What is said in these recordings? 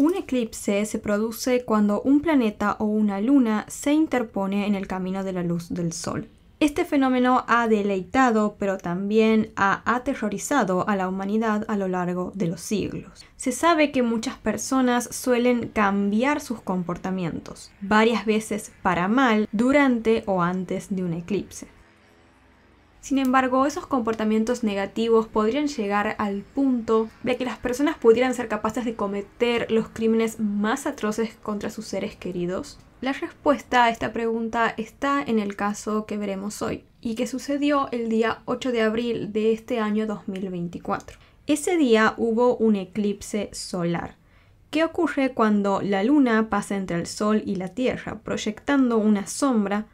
Un eclipse se produce cuando un planeta o una luna se interpone en el camino de la luz del Sol. Este fenómeno ha deleitado, pero también ha aterrorizado a la humanidad a lo largo de los siglos. Se sabe que muchas personas suelen cambiar sus comportamientos, varias veces para mal, durante o antes de un eclipse. Sin embargo, esos comportamientos negativos podrían llegar al punto de que las personas pudieran ser capaces de cometer los crímenes más atroces contra sus seres queridos. La respuesta a esta pregunta está en el caso que veremos hoy y que sucedió el día 8 de abril de este año 2024. Ese día hubo un eclipse solar. ¿Qué ocurre cuando la luna pasa entre el sol y la tierra, proyectando una sombra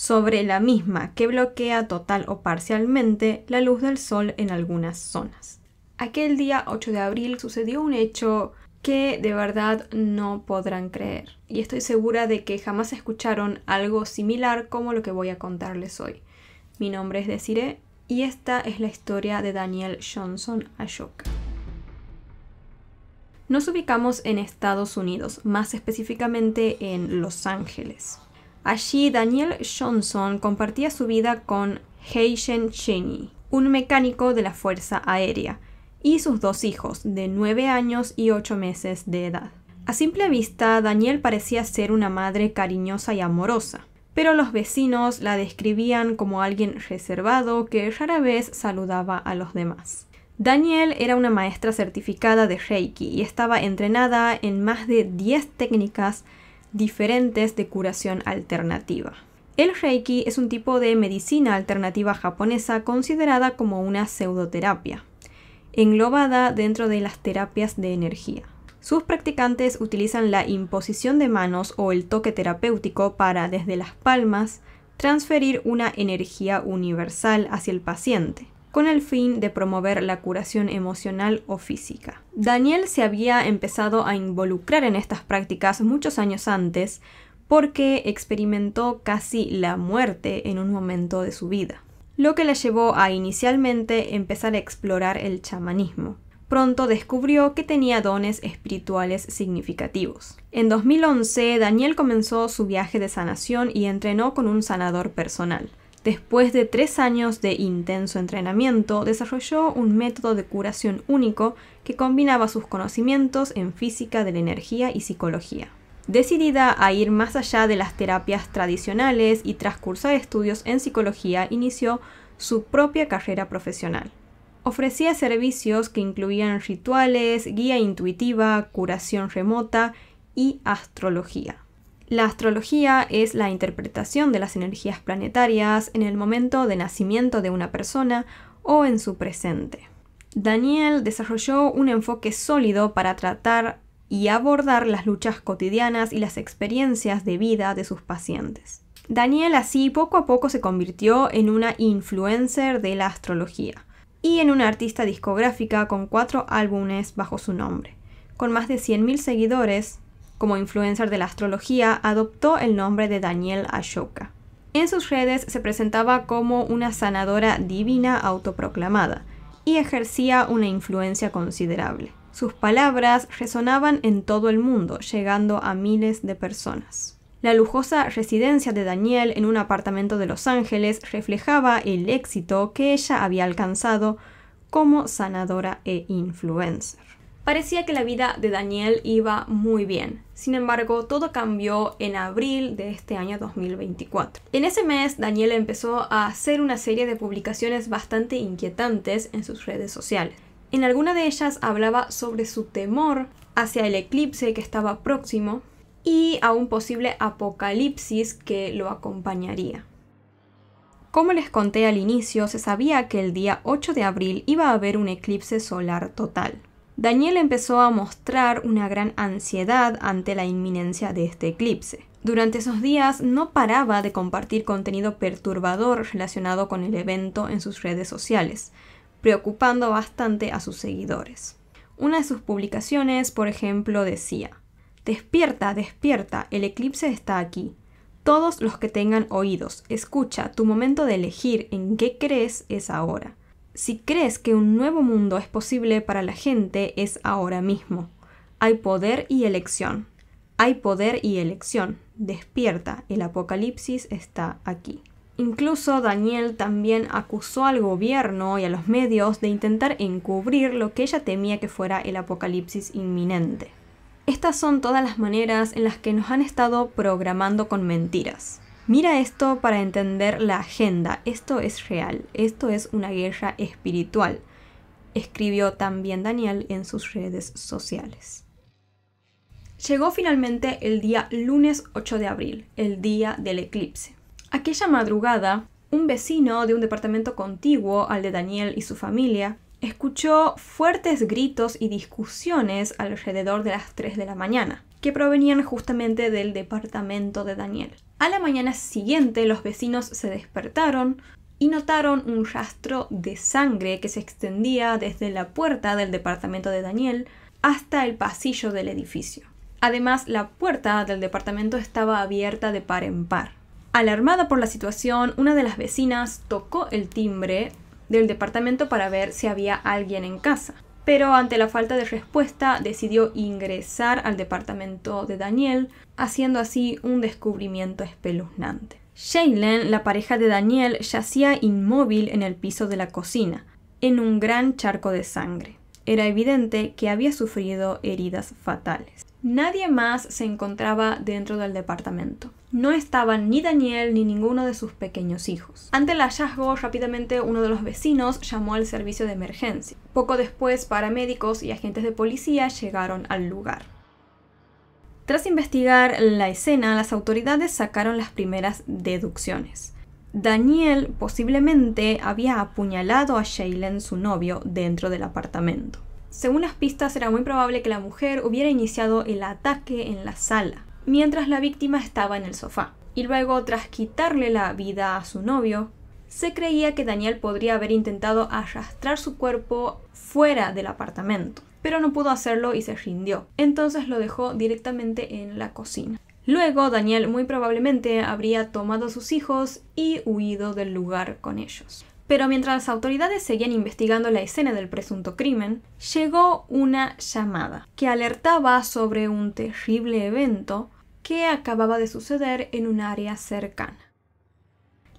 sobre la misma que bloquea total o parcialmente la luz del sol en algunas zonas. Aquel día 8 de abril sucedió un hecho que de verdad no podrán creer y estoy segura de que jamás escucharon algo similar como lo que voy a contarles hoy. Mi nombre es Desiree y esta es la historia de Daniel Johnson Ashoka. Nos ubicamos en Estados Unidos, más específicamente en Los Ángeles. Allí Daniel Johnson compartía su vida con Heishen Cheney, un mecánico de la Fuerza Aérea, y sus dos hijos, de 9 años y 8 meses de edad. A simple vista, Daniel parecía ser una madre cariñosa y amorosa, pero los vecinos la describían como alguien reservado que rara vez saludaba a los demás. Daniel era una maestra certificada de Reiki y estaba entrenada en más de 10 técnicas diferentes de curación alternativa. El Reiki es un tipo de medicina alternativa japonesa considerada como una pseudoterapia, englobada dentro de las terapias de energía. Sus practicantes utilizan la imposición de manos o el toque terapéutico para, desde las palmas, transferir una energía universal hacia el paciente con el fin de promover la curación emocional o física. Daniel se había empezado a involucrar en estas prácticas muchos años antes porque experimentó casi la muerte en un momento de su vida, lo que le llevó a inicialmente empezar a explorar el chamanismo. Pronto descubrió que tenía dones espirituales significativos. En 2011, Daniel comenzó su viaje de sanación y entrenó con un sanador personal. Después de tres años de intenso entrenamiento, desarrolló un método de curación único que combinaba sus conocimientos en física de la energía y psicología. Decidida a ir más allá de las terapias tradicionales y tras cursar estudios en psicología, inició su propia carrera profesional. Ofrecía servicios que incluían rituales, guía intuitiva, curación remota y astrología. La astrología es la interpretación de las energías planetarias en el momento de nacimiento de una persona o en su presente. Daniel desarrolló un enfoque sólido para tratar y abordar las luchas cotidianas y las experiencias de vida de sus pacientes. Daniel así poco a poco se convirtió en una influencer de la astrología y en una artista discográfica con cuatro álbumes bajo su nombre. Con más de 100.000 seguidores, como influencer de la astrología, adoptó el nombre de Daniel Ashoka. En sus redes se presentaba como una sanadora divina autoproclamada y ejercía una influencia considerable. Sus palabras resonaban en todo el mundo, llegando a miles de personas. La lujosa residencia de Daniel en un apartamento de Los Ángeles reflejaba el éxito que ella había alcanzado como sanadora e influencer. Parecía que la vida de Daniel iba muy bien. Sin embargo, todo cambió en abril de este año 2024. En ese mes, Daniel empezó a hacer una serie de publicaciones bastante inquietantes en sus redes sociales. En alguna de ellas hablaba sobre su temor hacia el eclipse que estaba próximo y a un posible apocalipsis que lo acompañaría. Como les conté al inicio, se sabía que el día 8 de abril iba a haber un eclipse solar total. Daniel empezó a mostrar una gran ansiedad ante la inminencia de este eclipse. Durante esos días no paraba de compartir contenido perturbador relacionado con el evento en sus redes sociales, preocupando bastante a sus seguidores. Una de sus publicaciones, por ejemplo, decía, Despierta, despierta, el eclipse está aquí. Todos los que tengan oídos, escucha, tu momento de elegir en qué crees es ahora. Si crees que un nuevo mundo es posible para la gente, es ahora mismo. Hay poder y elección. Hay poder y elección. Despierta, el apocalipsis está aquí. Incluso Daniel también acusó al gobierno y a los medios de intentar encubrir lo que ella temía que fuera el apocalipsis inminente. Estas son todas las maneras en las que nos han estado programando con mentiras. Mira esto para entender la agenda. Esto es real. Esto es una guerra espiritual. Escribió también Daniel en sus redes sociales. Llegó finalmente el día lunes 8 de abril, el día del eclipse. Aquella madrugada, un vecino de un departamento contiguo al de Daniel y su familia escuchó fuertes gritos y discusiones alrededor de las 3 de la mañana que provenían justamente del departamento de Daniel. A la mañana siguiente los vecinos se despertaron y notaron un rastro de sangre que se extendía desde la puerta del departamento de Daniel hasta el pasillo del edificio. Además, la puerta del departamento estaba abierta de par en par. Alarmada por la situación, una de las vecinas tocó el timbre del departamento para ver si había alguien en casa pero ante la falta de respuesta decidió ingresar al departamento de Daniel, haciendo así un descubrimiento espeluznante. Shailen, la pareja de Daniel, yacía inmóvil en el piso de la cocina, en un gran charco de sangre. Era evidente que había sufrido heridas fatales. Nadie más se encontraba dentro del departamento. No estaban ni Daniel ni ninguno de sus pequeños hijos. Ante el hallazgo, rápidamente uno de los vecinos llamó al servicio de emergencia. Poco después, paramédicos y agentes de policía llegaron al lugar. Tras investigar la escena, las autoridades sacaron las primeras deducciones. Daniel posiblemente había apuñalado a Shailen, su novio, dentro del apartamento. Según las pistas, era muy probable que la mujer hubiera iniciado el ataque en la sala, mientras la víctima estaba en el sofá. Y luego, tras quitarle la vida a su novio, se creía que Daniel podría haber intentado arrastrar su cuerpo fuera del apartamento, pero no pudo hacerlo y se rindió. Entonces lo dejó directamente en la cocina. Luego, Daniel muy probablemente habría tomado a sus hijos y huido del lugar con ellos. Pero mientras las autoridades seguían investigando la escena del presunto crimen, llegó una llamada que alertaba sobre un terrible evento que acababa de suceder en un área cercana.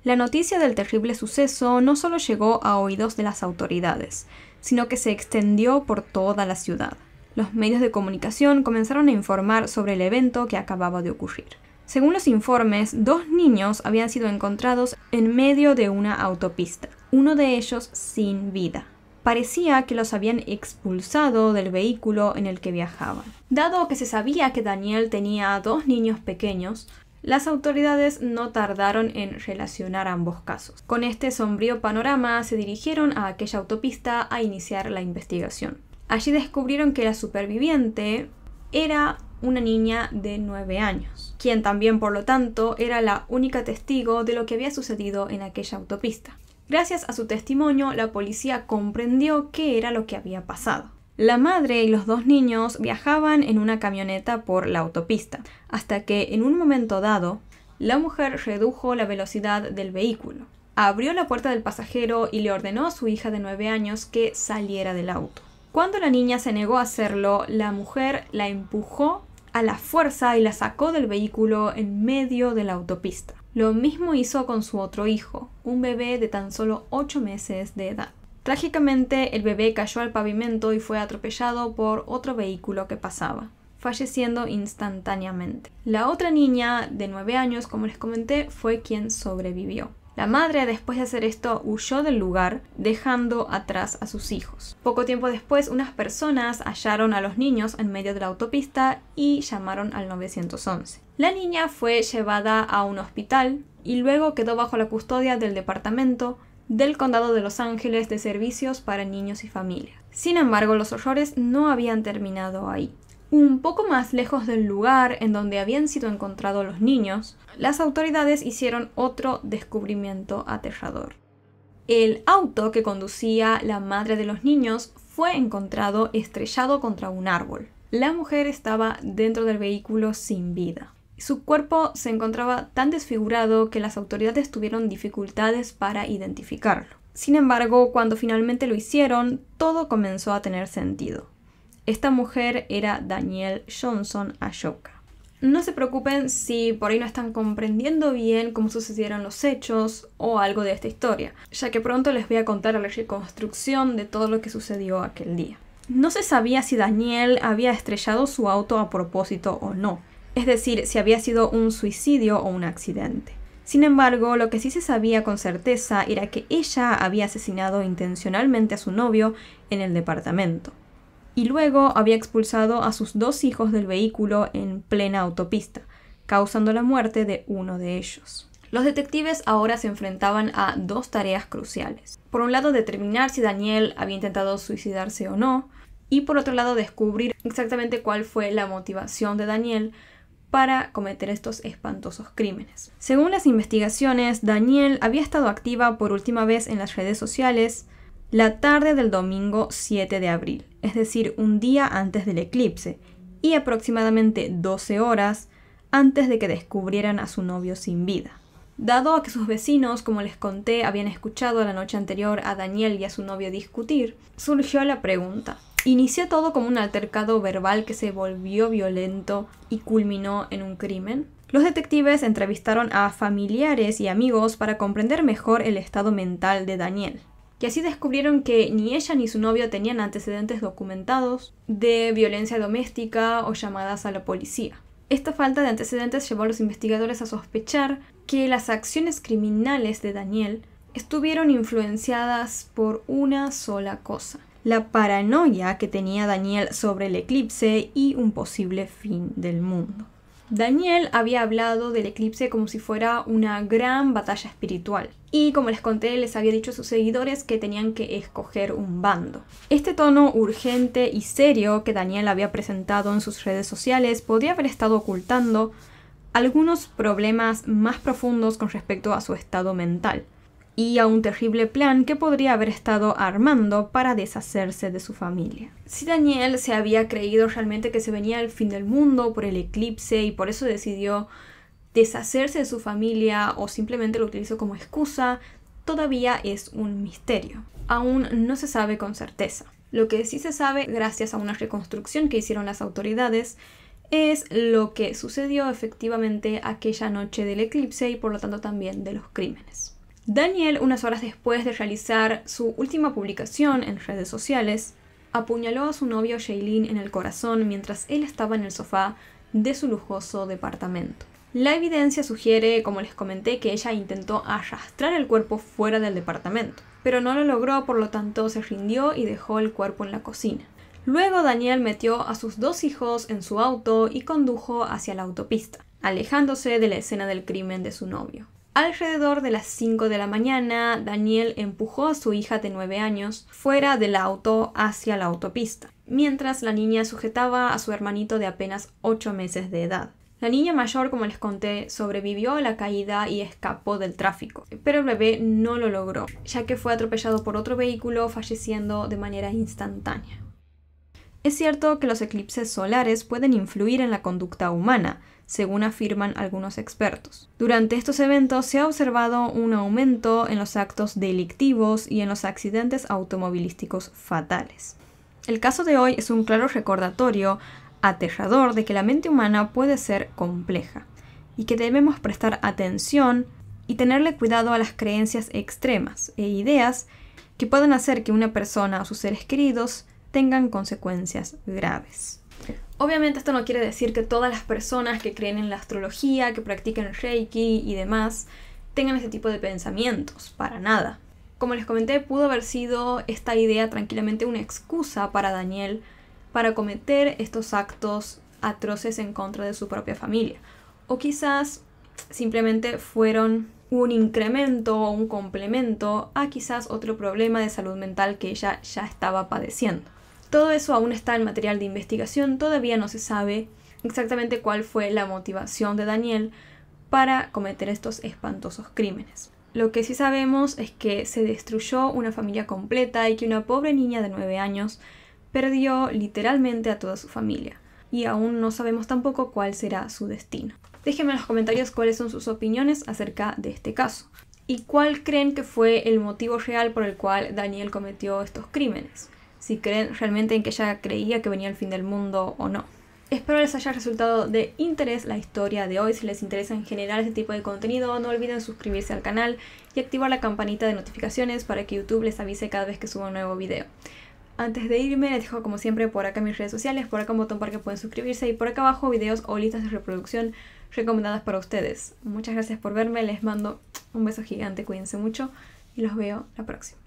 La noticia del terrible suceso no solo llegó a oídos de las autoridades, sino que se extendió por toda la ciudad. Los medios de comunicación comenzaron a informar sobre el evento que acababa de ocurrir. Según los informes, dos niños habían sido encontrados en medio de una autopista, uno de ellos sin vida. Parecía que los habían expulsado del vehículo en el que viajaban. Dado que se sabía que Daniel tenía dos niños pequeños, las autoridades no tardaron en relacionar ambos casos. Con este sombrío panorama se dirigieron a aquella autopista a iniciar la investigación. Allí descubrieron que la superviviente era una niña de 9 años, quien también por lo tanto era la única testigo de lo que había sucedido en aquella autopista. Gracias a su testimonio, la policía comprendió qué era lo que había pasado. La madre y los dos niños viajaban en una camioneta por la autopista, hasta que en un momento dado, la mujer redujo la velocidad del vehículo, abrió la puerta del pasajero y le ordenó a su hija de 9 años que saliera del auto. Cuando la niña se negó a hacerlo, la mujer la empujó a la fuerza y la sacó del vehículo en medio de la autopista. Lo mismo hizo con su otro hijo, un bebé de tan solo 8 meses de edad. Trágicamente, el bebé cayó al pavimento y fue atropellado por otro vehículo que pasaba, falleciendo instantáneamente. La otra niña, de 9 años, como les comenté, fue quien sobrevivió. La madre, después de hacer esto, huyó del lugar, dejando atrás a sus hijos. Poco tiempo después, unas personas hallaron a los niños en medio de la autopista y llamaron al 911. La niña fue llevada a un hospital y luego quedó bajo la custodia del departamento del condado de Los Ángeles de Servicios para Niños y Familias. Sin embargo, los horrores no habían terminado ahí. Un poco más lejos del lugar en donde habían sido encontrados los niños, las autoridades hicieron otro descubrimiento aterrador. El auto que conducía la madre de los niños fue encontrado estrellado contra un árbol. La mujer estaba dentro del vehículo sin vida. Su cuerpo se encontraba tan desfigurado que las autoridades tuvieron dificultades para identificarlo. Sin embargo, cuando finalmente lo hicieron, todo comenzó a tener sentido. Esta mujer era Danielle Johnson Ashoka. No se preocupen si por ahí no están comprendiendo bien cómo sucedieron los hechos o algo de esta historia, ya que pronto les voy a contar la reconstrucción de todo lo que sucedió aquel día. No se sabía si Daniel había estrellado su auto a propósito o no, es decir, si había sido un suicidio o un accidente. Sin embargo, lo que sí se sabía con certeza era que ella había asesinado intencionalmente a su novio en el departamento y luego había expulsado a sus dos hijos del vehículo en plena autopista, causando la muerte de uno de ellos. Los detectives ahora se enfrentaban a dos tareas cruciales. Por un lado, determinar si Daniel había intentado suicidarse o no, y por otro lado, descubrir exactamente cuál fue la motivación de Daniel para cometer estos espantosos crímenes. Según las investigaciones, Daniel había estado activa por última vez en las redes sociales la tarde del domingo 7 de abril, es decir, un día antes del eclipse, y aproximadamente 12 horas antes de que descubrieran a su novio sin vida. Dado a que sus vecinos, como les conté, habían escuchado la noche anterior a Daniel y a su novio discutir, surgió la pregunta. Inició todo como un altercado verbal que se volvió violento y culminó en un crimen. Los detectives entrevistaron a familiares y amigos para comprender mejor el estado mental de Daniel y así descubrieron que ni ella ni su novio tenían antecedentes documentados de violencia doméstica o llamadas a la policía. Esta falta de antecedentes llevó a los investigadores a sospechar que las acciones criminales de Daniel estuvieron influenciadas por una sola cosa, la paranoia que tenía Daniel sobre el eclipse y un posible fin del mundo. Daniel había hablado del eclipse como si fuera una gran batalla espiritual. Y como les conté, les había dicho a sus seguidores que tenían que escoger un bando. Este tono urgente y serio que Daniel había presentado en sus redes sociales podría haber estado ocultando algunos problemas más profundos con respecto a su estado mental y a un terrible plan que podría haber estado armando para deshacerse de su familia. Si Daniel se había creído realmente que se venía el fin del mundo por el eclipse y por eso decidió deshacerse de su familia o simplemente lo utilizó como excusa, todavía es un misterio. Aún no se sabe con certeza. Lo que sí se sabe, gracias a una reconstrucción que hicieron las autoridades, es lo que sucedió efectivamente aquella noche del eclipse y por lo tanto también de los crímenes. Daniel, unas horas después de realizar su última publicación en redes sociales, apuñaló a su novio Shailene en el corazón mientras él estaba en el sofá de su lujoso departamento. La evidencia sugiere, como les comenté, que ella intentó arrastrar el cuerpo fuera del departamento, pero no lo logró, por lo tanto se rindió y dejó el cuerpo en la cocina. Luego Daniel metió a sus dos hijos en su auto y condujo hacia la autopista, alejándose de la escena del crimen de su novio. Alrededor de las 5 de la mañana, Daniel empujó a su hija de 9 años fuera del auto hacia la autopista, mientras la niña sujetaba a su hermanito de apenas 8 meses de edad. La niña mayor, como les conté, sobrevivió a la caída y escapó del tráfico, pero el bebé no lo logró, ya que fue atropellado por otro vehículo, falleciendo de manera instantánea. Es cierto que los eclipses solares pueden influir en la conducta humana, según afirman algunos expertos. Durante estos eventos se ha observado un aumento en los actos delictivos y en los accidentes automovilísticos fatales. El caso de hoy es un claro recordatorio aterrador de que la mente humana puede ser compleja y que debemos prestar atención y tenerle cuidado a las creencias extremas e ideas que pueden hacer que una persona o sus seres queridos tengan consecuencias graves. Obviamente esto no quiere decir que todas las personas que creen en la astrología, que practiquen Reiki y demás, tengan este tipo de pensamientos, para nada. Como les comenté, pudo haber sido esta idea tranquilamente una excusa para Daniel para cometer estos actos atroces en contra de su propia familia. O quizás simplemente fueron un incremento o un complemento a quizás otro problema de salud mental que ella ya estaba padeciendo. Todo eso aún está en material de investigación, todavía no se sabe exactamente cuál fue la motivación de Daniel para cometer estos espantosos crímenes. Lo que sí sabemos es que se destruyó una familia completa y que una pobre niña de 9 años perdió literalmente a toda su familia. Y aún no sabemos tampoco cuál será su destino. Déjenme en los comentarios cuáles son sus opiniones acerca de este caso. ¿Y cuál creen que fue el motivo real por el cual Daniel cometió estos crímenes? si creen realmente en que ella creía que venía el fin del mundo o no. Espero les haya resultado de interés la historia de hoy. Si les interesa en general este tipo de contenido, no olviden suscribirse al canal y activar la campanita de notificaciones para que YouTube les avise cada vez que suba un nuevo video. Antes de irme, les dejo como siempre por acá mis redes sociales, por acá un botón para que puedan suscribirse y por acá abajo videos o listas de reproducción recomendadas para ustedes. Muchas gracias por verme, les mando un beso gigante, cuídense mucho y los veo la próxima.